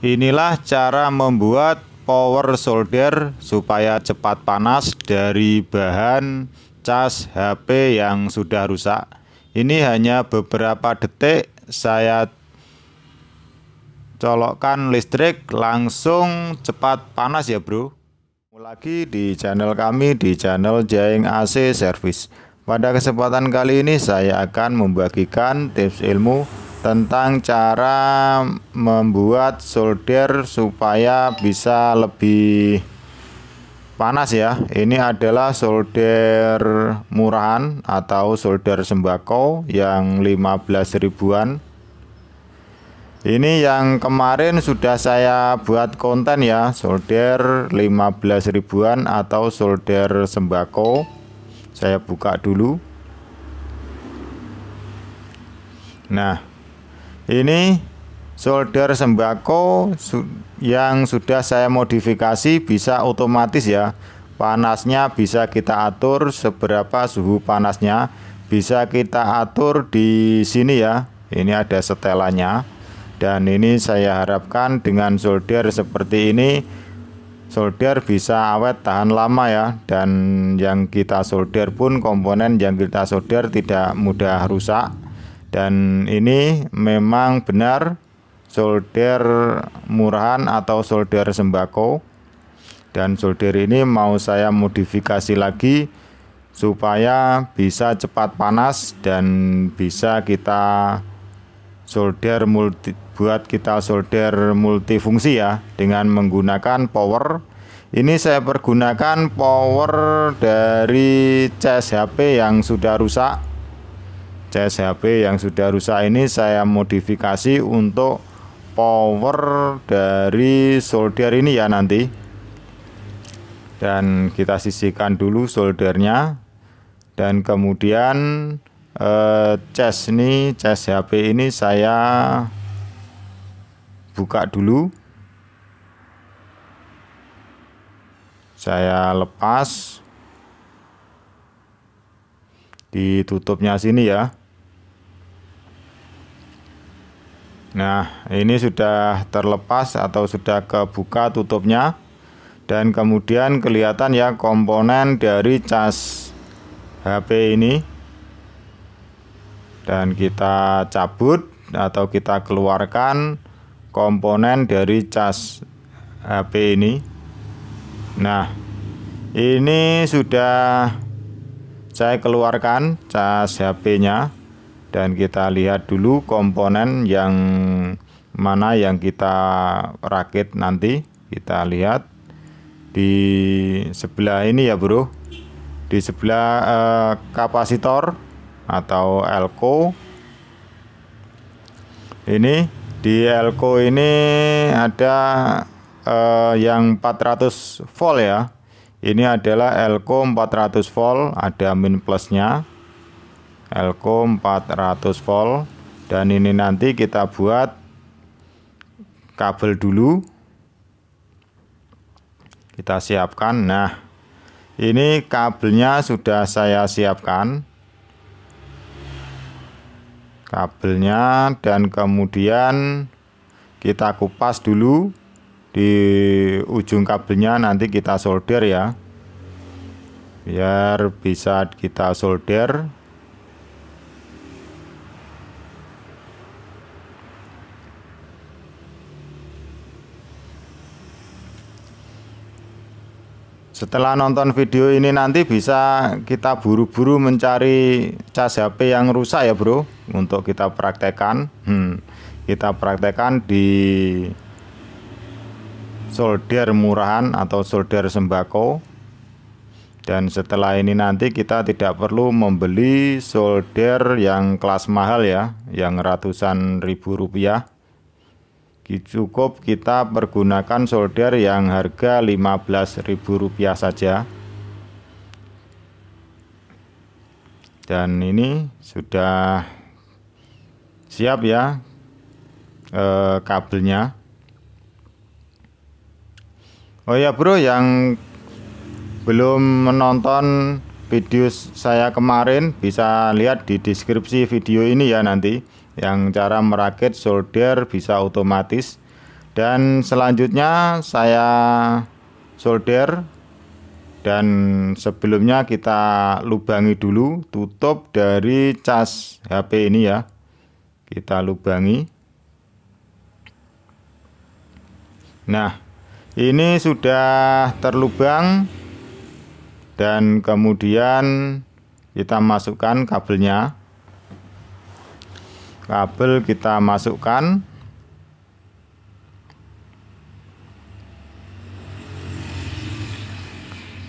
Inilah cara membuat power solder supaya cepat panas dari bahan cas HP yang sudah rusak. Ini hanya beberapa detik saya colokkan listrik langsung cepat panas ya bro. Lagi di channel kami di channel Jaing AC Service. Pada kesempatan kali ini saya akan membagikan tips ilmu tentang cara membuat solder supaya bisa lebih panas ya ini adalah solder murahan atau solder sembako yang 15 ribuan ini yang kemarin sudah saya buat konten ya solder 15 ribuan atau solder sembako saya buka dulu nah ini solder sembako yang sudah saya modifikasi bisa otomatis ya panasnya bisa kita atur seberapa suhu panasnya bisa kita atur di sini ya ini ada setelannya dan ini saya harapkan dengan solder seperti ini solder bisa awet tahan lama ya dan yang kita solder pun komponen yang kita solder tidak mudah rusak dan ini memang benar solder murahan atau solder sembako. Dan solder ini mau saya modifikasi lagi supaya bisa cepat panas dan bisa kita solder multi buat kita solder multifungsi ya dengan menggunakan power ini saya pergunakan power dari CSHP HP yang sudah rusak CSHP yang sudah rusak ini saya modifikasi untuk power dari solder ini ya nanti dan kita sisihkan dulu soldernya dan kemudian eh, ini ces HP ini saya buka dulu saya lepas ditutupnya sini ya Nah, ini sudah terlepas atau sudah kebuka tutupnya dan kemudian kelihatan ya komponen dari cas HP ini. Dan kita cabut atau kita keluarkan komponen dari cas HP ini. Nah, ini sudah saya keluarkan cas HP-nya dan kita lihat dulu komponen yang mana yang kita rakit nanti kita lihat di sebelah ini ya bro di sebelah eh, kapasitor atau elko ini di elko ini ada eh, yang 400 volt ya ini adalah elko 400 volt ada min plusnya elko 400 volt dan ini nanti kita buat kabel dulu kita siapkan nah ini kabelnya sudah saya siapkan kabelnya dan kemudian kita kupas dulu di ujung kabelnya nanti kita solder ya biar bisa kita solder Setelah nonton video ini nanti bisa kita buru-buru mencari cas HP yang rusak ya bro Untuk kita praktekan hmm, Kita praktekan di solder murahan atau solder sembako Dan setelah ini nanti kita tidak perlu membeli solder yang kelas mahal ya Yang ratusan ribu rupiah cukup kita pergunakan solder yang harga Rp15.000 saja dan ini sudah siap ya e, kabelnya Oh ya bro yang belum menonton video saya kemarin bisa lihat di deskripsi video ini ya nanti yang cara merakit solder bisa otomatis dan selanjutnya saya solder dan sebelumnya kita lubangi dulu tutup dari cas HP ini ya kita lubangi nah ini sudah terlubang dan kemudian kita masukkan kabelnya kabel kita masukkan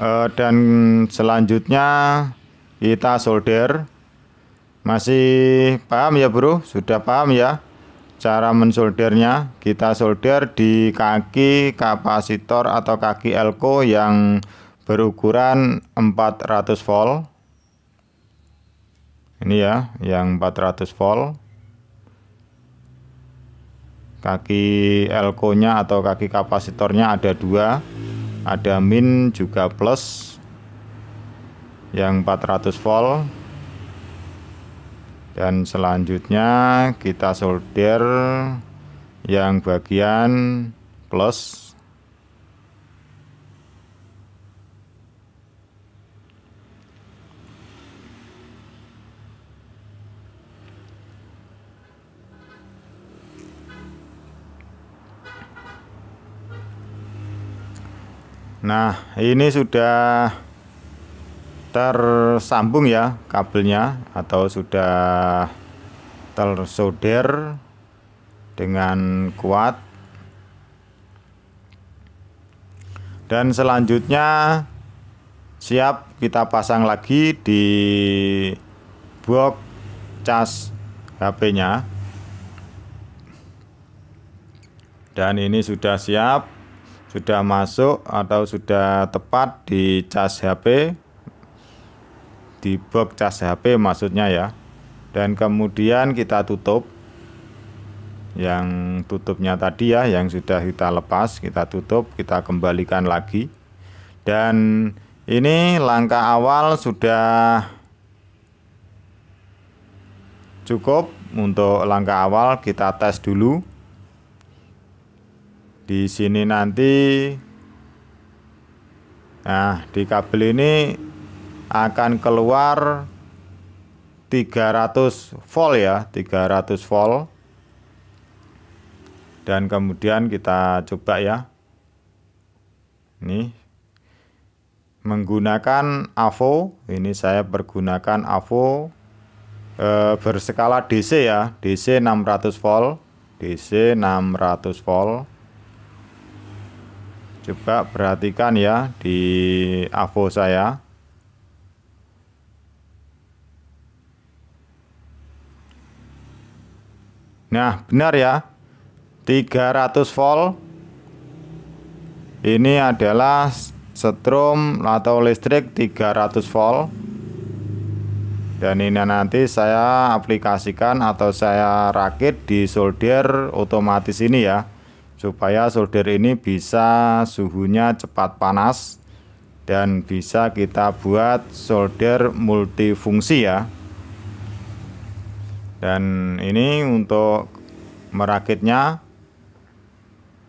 eh, dan selanjutnya kita solder masih paham ya bro sudah paham ya cara mensoldernya kita solder di kaki kapasitor atau kaki elko yang berukuran 400 volt ini ya yang 400 volt kaki elko-nya atau kaki kapasitornya ada dua ada min juga plus yang 400 volt dan selanjutnya kita solder yang bagian plus Nah, ini sudah tersambung ya kabelnya atau sudah tersolder dengan kuat. Dan selanjutnya siap kita pasang lagi di box cas HP-nya. Dan ini sudah siap sudah masuk atau sudah tepat di cas HP di box cas HP maksudnya ya dan kemudian kita tutup yang tutupnya tadi ya yang sudah kita lepas kita tutup kita kembalikan lagi dan ini langkah awal sudah cukup untuk langkah awal kita tes dulu di sini nanti nah di kabel ini akan keluar 300 volt ya 300 volt dan kemudian kita coba ya ini menggunakan AVO ini saya pergunakan AVO e, eh, berskala DC ya DC 600 volt DC 600 volt Coba perhatikan ya di AVO saya. Nah, benar ya. 300 volt ini adalah setrum atau listrik 300 volt dan ini nanti saya aplikasikan atau saya rakit di solder otomatis ini ya supaya solder ini bisa suhunya cepat panas dan bisa kita buat solder multifungsi ya dan ini untuk merakitnya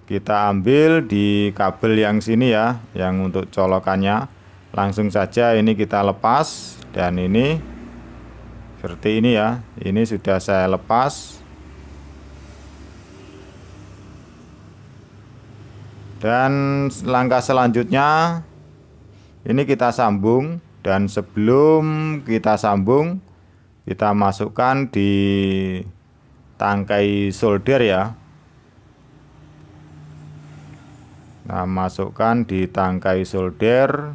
kita ambil di kabel yang sini ya yang untuk colokannya langsung saja ini kita lepas dan ini seperti ini ya ini sudah saya lepas Dan langkah selanjutnya ini kita sambung dan sebelum kita sambung kita masukkan di tangkai solder ya. Nah, masukkan di tangkai solder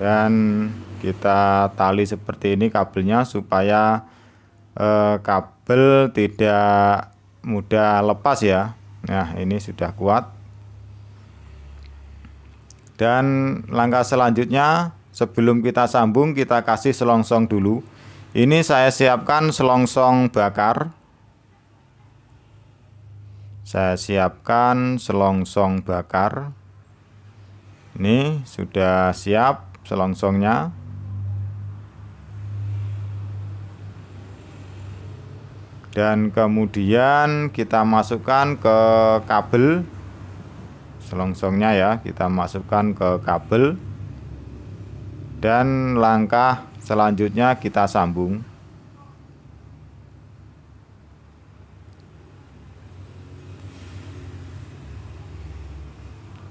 dan kita tali seperti ini kabelnya supaya eh, kabel tidak mudah lepas ya nah ini sudah kuat dan langkah selanjutnya sebelum kita sambung kita kasih selongsong dulu ini saya siapkan selongsong bakar saya siapkan selongsong bakar ini sudah siap selongsongnya dan kemudian kita masukkan ke kabel selongsongnya ya kita masukkan ke kabel dan langkah selanjutnya kita sambung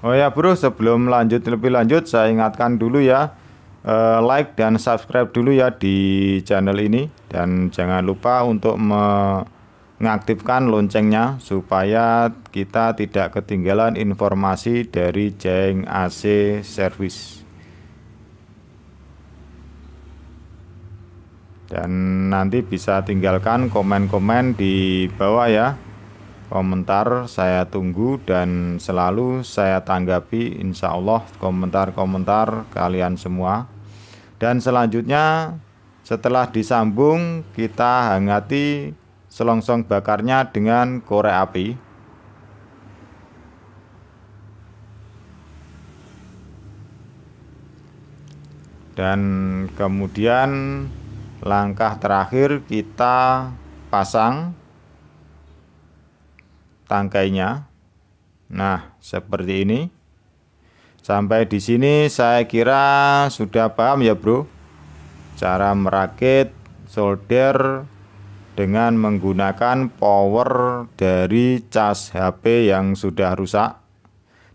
Oh ya bro sebelum lanjut lebih lanjut saya ingatkan dulu ya Eh, like dan subscribe dulu ya di channel ini dan jangan lupa untuk mengaktifkan loncengnya supaya kita tidak ketinggalan informasi dari Jeng AC Service. Dan nanti bisa tinggalkan komen-komen di bawah ya komentar saya tunggu dan selalu saya tanggapi insya Allah komentar-komentar kalian semua dan selanjutnya setelah disambung kita hangati selongsong bakarnya dengan korek api dan kemudian langkah terakhir kita pasang tangkainya. Nah, seperti ini. Sampai di sini saya kira sudah paham ya, Bro. Cara merakit solder dengan menggunakan power dari cas HP yang sudah rusak.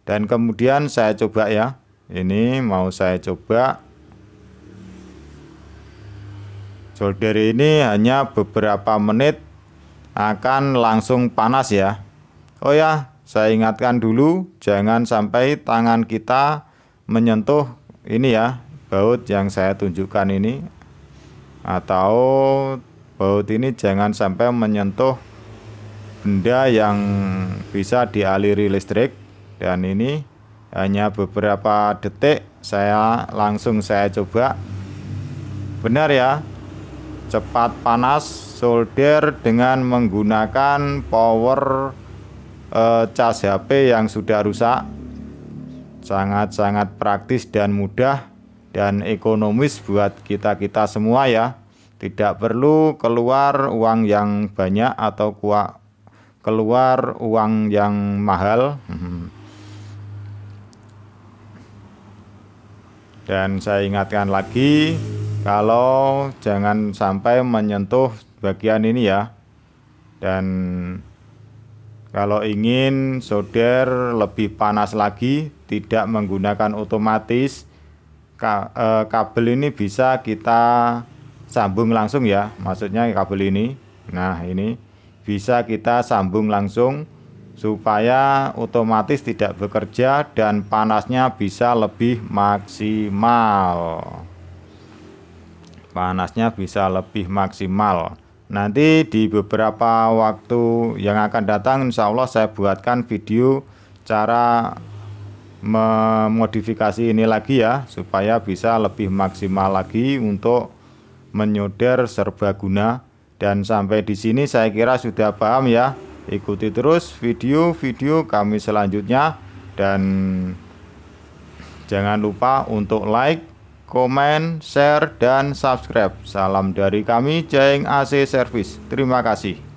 Dan kemudian saya coba ya. Ini mau saya coba solder ini hanya beberapa menit akan langsung panas ya Oh ya, saya ingatkan dulu jangan sampai tangan kita menyentuh ini ya, baut yang saya tunjukkan ini atau baut ini jangan sampai menyentuh benda yang bisa dialiri listrik dan ini hanya beberapa detik saya langsung saya coba benar ya cepat panas solder dengan menggunakan power eh, cas HP yang sudah rusak sangat-sangat praktis dan mudah dan ekonomis buat kita-kita semua ya tidak perlu keluar uang yang banyak atau kuat keluar uang yang mahal mhm. dan saya ingatkan lagi kalau jangan sampai menyentuh bagian ini ya dan kalau ingin solder lebih panas lagi, tidak menggunakan otomatis, e, kabel ini bisa kita sambung langsung ya. Maksudnya kabel ini. Nah, ini bisa kita sambung langsung supaya otomatis tidak bekerja dan panasnya bisa lebih maksimal. Panasnya bisa lebih maksimal Nanti di beberapa waktu yang akan datang insya Allah saya buatkan video cara memodifikasi ini lagi ya supaya bisa lebih maksimal lagi untuk menyoder serbaguna dan sampai di sini saya kira sudah paham ya ikuti terus video-video kami selanjutnya dan jangan lupa untuk like komen, share, dan subscribe. Salam dari kami, Jeng AC Service. Terima kasih.